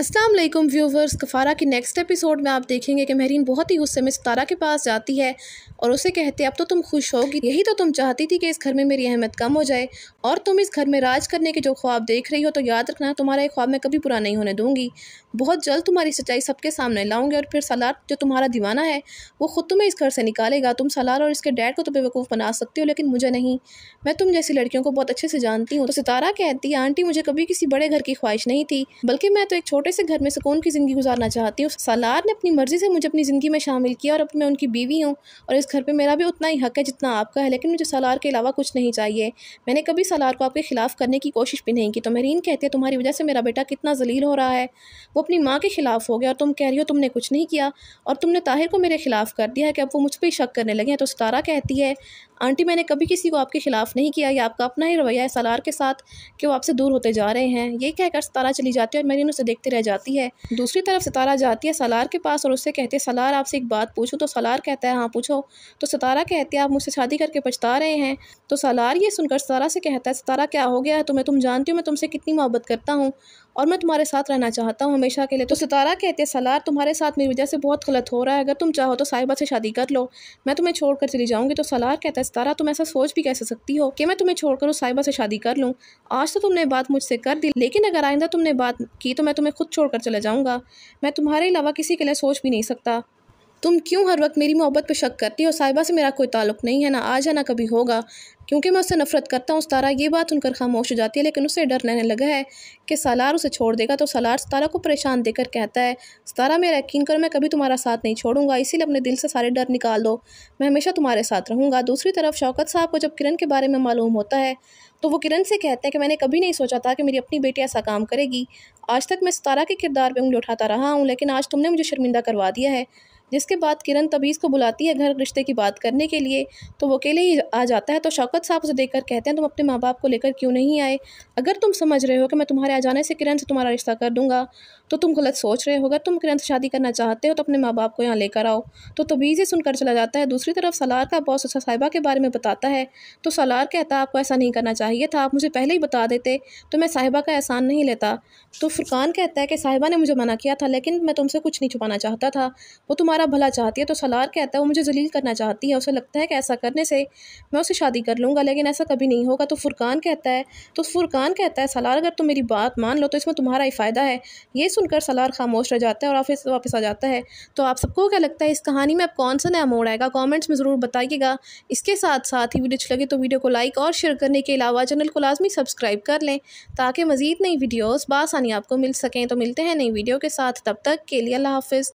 Aslam viewers कफ़ारा के next episode में आप देखेंगे कि महरीन बहुत ही गुस्से में सतारा के पास जाती है और उसे कहते अब तो तुम खुश होगी यही तो तुम चाहती थी कि इस घर में मेरी अहमत कम हो जाए और तुम इस घर में राज करने के जो ख्वाब देख रही हो तो याद रखना तुम्हारा ख्वाब मैं कभी पूरा नहीं होने दूंगी बहुत जल्द तुम्हारी सच्चाई सबके सामने लाऊंगी और फिर सलार जो तुम्हारा दीवाना है वो ख़ुद तुम्हें इस घर से निकालेगा तुम सलार और इसके डैड को तो बेवकूफ़ बना सकती हो लेकिन मुझे नहीं मैं तुम जैसी लड़कियों को बहुत अच्छे से जानती हूँ तो सितारा कहती आंटी मुझे कभी किसी बड़े घर की ख्वाहिश नहीं थी बल्कि मैं तो एक छोटे छोटे से घर में सुकून की ज़िंदगी गुजारना चाहती हूँ सालार ने अपनी मर्ज़ी से मुझे अपनी ज़िंदगी में शामिल किया और अब मैं उनकी बीवी हूँ और इस घर पर मेरा भी उतना ही हक है जितना आपका है लेकिन मुझे सालार के अलावा कुछ नहीं चाहिए मैंने कभी सालार को आपके खिलाफ करने की कोशिश भी नहीं की तो महरीन कहती है तुम्हारी वजह से मेरा बेटा कितना जलील हो रहा है वो अपनी माँ के खिलाफ हो गया और तुम कह रही हो तुमने कुछ नहीं किया और तुमने ताहिर को मेरे खिलाफ कर दिया है कि अब वो मुझ पर शक करने लगे हैं तो सतारा कहती है आंटी मैंने कभी किसी को आपके खिलाफ नहीं किया या आपका अपना ही रवैया है सालार के साथ कि वो आपसे दूर होते जा रहे हैं ये कहकर सतारा चली जाती है और मरीन उसे देखते रह रह जाती है दूसरी तरफ सितारा जाती है सलार के पास और उससे कहती है सलार आपसे एक बात पूछो तो सलार कहता है हाँ पूछो तो सितारा कहती है आप मुझसे शादी करके पछता रहे हैं तो सलार ये सुनकर सितारा से कहता है सितारा क्या हो गया है तुम्हें तुम जानती हो मैं तुमसे कितनी मोहब्बत करता हूँ और मैं तुम्हारे साथ रहना चाहता हूँ हमेशा के लिए तो सितारा कहते हैं सलार तुम्हारे साथ मेरी वजह से बहुत गलत हो रहा है अगर तुम चाहो तो साहिबा से शादी कर लो मैं तुम्हें छोड़कर चली जाऊँगी तो सलार कहता है सितारा तुम ऐसा सोच भी कैसे सकती हो कि मैं तुम्हें छोड़कर उस साहिबा से शादी कर लूँ आज तो तुमने बात मुझसे कर दी लेकिन अगर आइंदा तुमने बात की तो मैं तुम्हें खुद छोड़ कर चला जाऊँगा मैं तुम्हारे अलावा किसी के लिए सोच भी नहीं सकता तुम क्यों हर वक्त मेरी मोहब्बत पे शक करती हो साहिबा से मेरा कोई ताल्लुक नहीं है ना आज है ना कभी होगा क्योंकि मैं उससे नफरत करता हूँ उस तारा ये बात उनकर खामोश हो जाती है लेकिन उसे डर रहने लगा है कि सालार उसे छोड़ देगा तो सालार सतारा को परेशान देकर कहता है सतारा मेरा यकीन करो मैं कभी तुम्हारा साथ नहीं छोड़ूंगा इसीलिए अपने दिल से सारे डर निकाल दो मैं हमेशा तुम्हारे साथ रहूँगा दूसरी तरफ शौकत साहब को जब किरण के बारे में मालूम होता है तो वो किरण से कहते हैं कि मैंने कभी नहीं सोचा था कि मेरी अपनी बेटी ऐसा काम करेगी आज तक मैं सतारा के किरदार पर उंगली उठाता रहा हूँ लेकिन आज तुमने मुझे शर्मिंदा करवा दिया है जिसके बाद किरण तबीज़ को बुलाती है घर रिश्ते की बात करने के लिए तो वो अकेले ही आ जाता है तो शौकत साहब उसे देखकर कहते हैं तुम अपने माँ बाप को लेकर क्यों नहीं आए अगर तुम समझ रहे हो कि मैं तुम्हारे आ जाने से किरण से तुम्हारा रिश्ता कर दूंगा तो तुम गलत सोच रहे हो अगर तुम किरण से शादी करना चाहते हो तो अपने माँ बाप को यहाँ लेकर आओ तो तबीज़ ही सुनकर चला जाता है दूसरी तरफ सलार का बॉस उसका साहिबा के बारे में बताता है तो सलार कहता आपको ऐसा नहीं करना चाहिए था आप मुझे पहले ही बता देते तो मैं साहिबा का एहसान नहीं लेता तो फुरकान कहता है कि साहिबा ने मुझे मना किया था लेकिन मैं तुमसे कुछ नहीं छुपाना चाहता था वो तुम्हारा हमारा भला चाहती है तो सलार कहता है वो मुझे जलील करना चाहती है उसे लगता है कि ऐसा करने से मैं उसे शादी कर लूँगा लेकिन ऐसा कभी नहीं होगा तो फुरकान कहता है तो फुरकान कहता है सलार अगर तुम मेरी बात मान लो तो इसमें तुम्हारा ही फ़ायदा है ये सुनकर सलार खामोश रह जाता है और ऑफिस वापस आ जाता है तो आप सबको क्या लगता है इस कहानी में अब कौन सा नया मोड़ आएगा कॉमेंट्स में ज़रूर बताइएगा इसके साथ साथ ही वीडियो अच्छी लगे तो वीडियो को लाइक और शेयर करने के अलावा चैनल को लाजमी सब्सक्राइब कर लें ताकि मज़ीद नई वीडियोज़ बासानी आपको मिल सकें तो मिलते हैं नई वीडियो के साथ तब तक के लिए अल्लाह हाफिज़